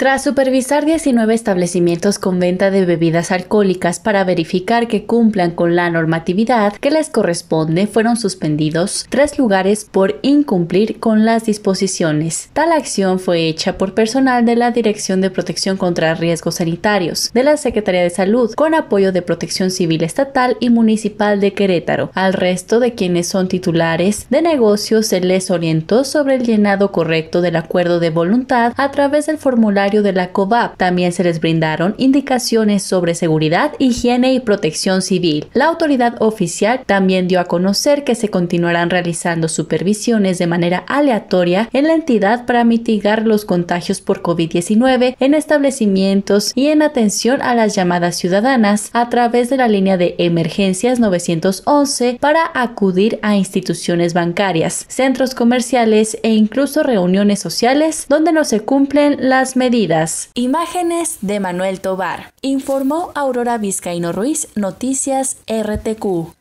Tras supervisar 19 establecimientos con venta de bebidas alcohólicas para verificar que cumplan con la normatividad que les corresponde, fueron suspendidos tres lugares por incumplir con las disposiciones. Tal acción fue hecha por personal de la Dirección de Protección contra Riesgos Sanitarios de la Secretaría de Salud, con apoyo de Protección Civil Estatal y Municipal de Querétaro. Al resto de quienes son titulares de negocios se les orientó sobre el llenado correcto del acuerdo de voluntad a través del formulario de la COVAP. También se les brindaron indicaciones sobre seguridad, higiene y protección civil. La autoridad oficial también dio a conocer que se continuarán realizando supervisiones de manera aleatoria en la entidad para mitigar los contagios por COVID-19 en establecimientos y en atención a las llamadas ciudadanas a través de la línea de emergencias 911 para acudir a instituciones bancarias, centros comerciales e incluso reuniones sociales donde no se cumplen las medidas Imágenes de Manuel Tobar, informó Aurora Vizcaíno Ruiz, Noticias RTQ.